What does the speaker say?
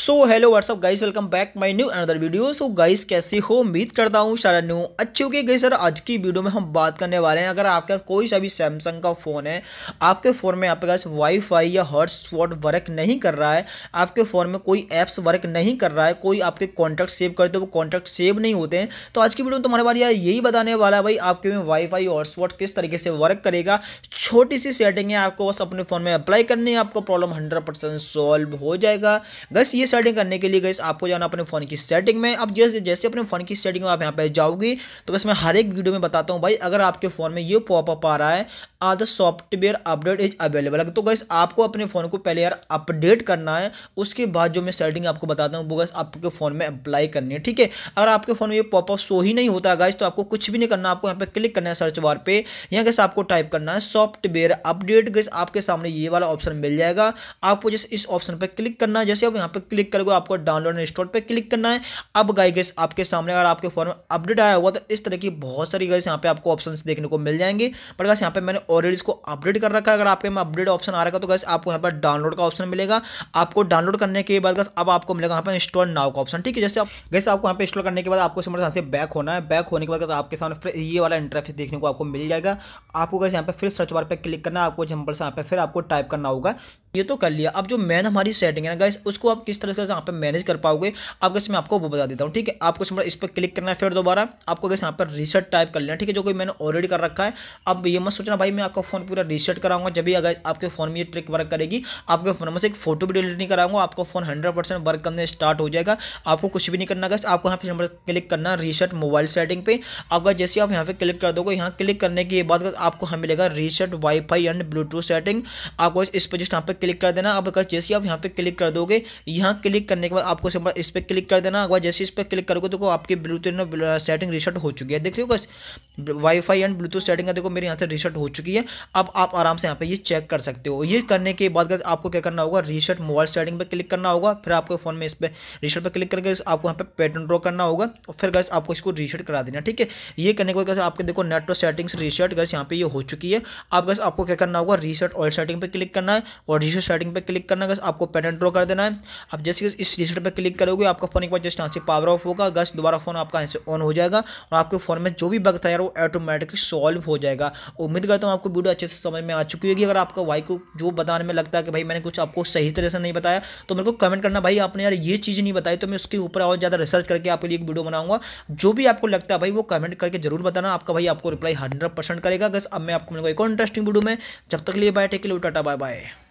so hello what's up guys welcome back my new another video so guys कैसे हो उम्मीद करता हूँ सारा न्यू अच्छे हो गए गई सर आज की वीडियो में हम बात करने वाले हैं अगर आपका कोई सा भी सैमसंग का फ़ोन है आपके फ़ोन में आपके पास वाईफाई या हॉटस्पॉट वर्क नहीं कर रहा है आपके फ़ोन में कोई ऐप्स वर्क नहीं कर रहा है कोई आपके कॉन्टैक्ट सेव करते वो कॉन्टैक्ट सेव नहीं होते हैं तो आज की वीडियो में तुम्हारे बारे यही बताने वाला है भाई आपके में वाईफाई हॉटस्पॉट किस तरीके से वर्क करेगा छोटी सी सेटिंग है आपको बस अपने फ़ोन में अप्लाई करनी है आपको प्रॉब्लम हंड्रेड सॉल्व हो जाएगा बस ये ये सेटिंग करने के लिए गई आपको जाना अपने फ़ोन की सेटिंग में अब जैसे अपने फ़ोन की सेटिंग में आप यहाँ पर जाओगे तो बस मैं हर एक वीडियो में बताता हूँ भाई अगर आपके फ़ोन में ये पॉपअप आ रहा है are software update is available तो गैस आपको अपने फ़ोन को पहले यार अपडेट करना है उसके बाद जो मैं सेटिंग आपको बताता हूँ वो गैस आपके फ़ोन में अप्लाई करनी है ठीक है अगर आपके फ़ोन में ये पॉपअप शो ही नहीं होता गाइस तो आपको कुछ भी नहीं करना आपको यहाँ पर क्लिक करना है सर्च बार पे यहाँ गैस आपको टाइप करना है सॉफ्टवेयर अपडेट गैस आपके सामने ये वाला ऑप्शन मिल जाएगा आपको जैसे इस ऑप्शन पर क्लिक करना है जैसे आप यहाँ पर क्लिक करोगे आपको डाउनलोड इंस्टॉल पर क्लिक करना है अब गाई गैस आपके सामने अगर आपके फोन में अपडेट आया हुआ तो इस तरह की बहुत सारी गैस यहाँ पे आपको ऑप्शन देखने को मिल जाएंगे पर गैस यहाँ पे मैंने ऑलरेडी इसको अपडेट कर रखा है अगर आपके में अपडेट ऑप्शन आ रखा तो गैस आपको यहाँ पर डाउनलोड का ऑप्शन मिलेगा आपको डाउनलोड करने के बाद अब आपको मिलेगा यहाँ पर इंस्टॉल नाव का ऑप्शन ठीक है जैसे गैस आपको यहाँ पर इंस्टॉल करने के बाद आपको समझ यहाँ से बैक होना है बैक होने के बाद आपके सामने फिर ये वाला इंटरफेस देखने को आपको मिल जाएगा आपको गैस यहाँ पर फिर सर्च बार पर क्लिक करना है आपको जम्पल से यहाँ पर फिर आपको टाइप करना होगा ये तो कर लिया अब जो मैन हमारी सेटिंग है ना गाइस उसको आप किस तरह से यहाँ पे मैनेज कर पाओगे आपको मैं आपको वो बता देता हूँ ठीक है आपको इस, इस पर क्लिक करना है फिर दोबारा आपको गैस यहाँ पर रीसेट टाइप कर लेना ठीक है जो कोई मैंने ऑलरेडी कर रखा है अब ये मत सोचना भाई मैं आपका फोन पूरा रीसेट कराऊंगा जब भी अगर आपके फोन में ये ट्रिक वर्क करेगी आपके फोन में से एक फोटो भी डिलीट नहीं कराऊंगा आपका फोन हंड्रेड वर्क करने स्टार्ट हो जाएगा आपको कुछ भी नहीं करना गैस आपको यहाँ पे नंबर क्लिक करना रीसेट मोबाइल सेटिंग पे अगर जैसे आप यहाँ पे क्लिक कर दोगे यहाँ क्लिक करने के बाद आपको हमें मिलेगा reset wifi and bluetooth setting आपको इस पर जिस यहाँ पे क्लिक कर देना अब जैसे आप यहाँ पे क्लिक कर दोगे यहाँ क्लिक करने के बाद आपको सिंपल इस पर क्लिक कर देना अगर जैसे इस पर क्लिक करोगे तो आपकी ब्लूटूथ ना सेटिंग रिसेट हो चुकी है देख रहे हो बस वाईफाई एंड ब्लूटूथ सेटिंग का देखो मेरे यहाँ से रिसेट हो चुकी है अब आप आराम से यहाँ पे ये चेक कर सकते हो ये करने के बाद आपको क्या करना होगा रिसेट मोबाइल सेटिंग पर क्लिक करना होगा फिर आपको फोन में इस पर रिसेट पर क्लिक करके आपको यहाँ पे पैटर्न ड्रॉ करना होगा और फिर गैस आपको इसको रिसेट करा देना ठीक है ये करने के बाद कैसे आपके देखो नेटवर्क सेटिंग्स रिसेट गैस यहाँ पे ये हो चुकी है अब गैस आपको क्या करना होगा रिसेट ऑल सेटिंग पर क्लिक करना है और रजिस्टर सेटिंग पे क्लिक करना है आपको पैटर्न ड्रॉ कर देना है आप जैसे इस रजिस्टर पे क्लिक करोगे आपका फोन एक बार जस्ट यहाँ से पावर ऑफ होगा गस दोबारा फोन आपका यहाँ से ऑन हो जाएगा और आपके फोन में जो भी बगता है यार वो ऑटोमेटिकली सॉल्व हो जाएगा उम्मीद करता हूँ आपको वीडियो अच्छे से समझ में आ चुकी होगी अगर आपका भाई को जो बताने में लगता है कि भाई मैंने कुछ आपको सही तरह से नहीं बताया तो मेरे को कमेंट करना भाई आपने यार ये चीज़ नहीं बताई तो मैं उसके ऊपर और ज़्यादा रिसर्च करके आपके लिए एक वीडियो बनाऊंगा जो भी आपको लगता है भाई वो कमेंट करके जरूर बताना आपका भाई आपको रिप्लाई हंड्रेड परसेंट करेगा बस अब मैं आपको मिलूंगा एक और इंटरेस्टिंग वीडियो में जब तक लिए बाय टेक लो टाटा बाय बाय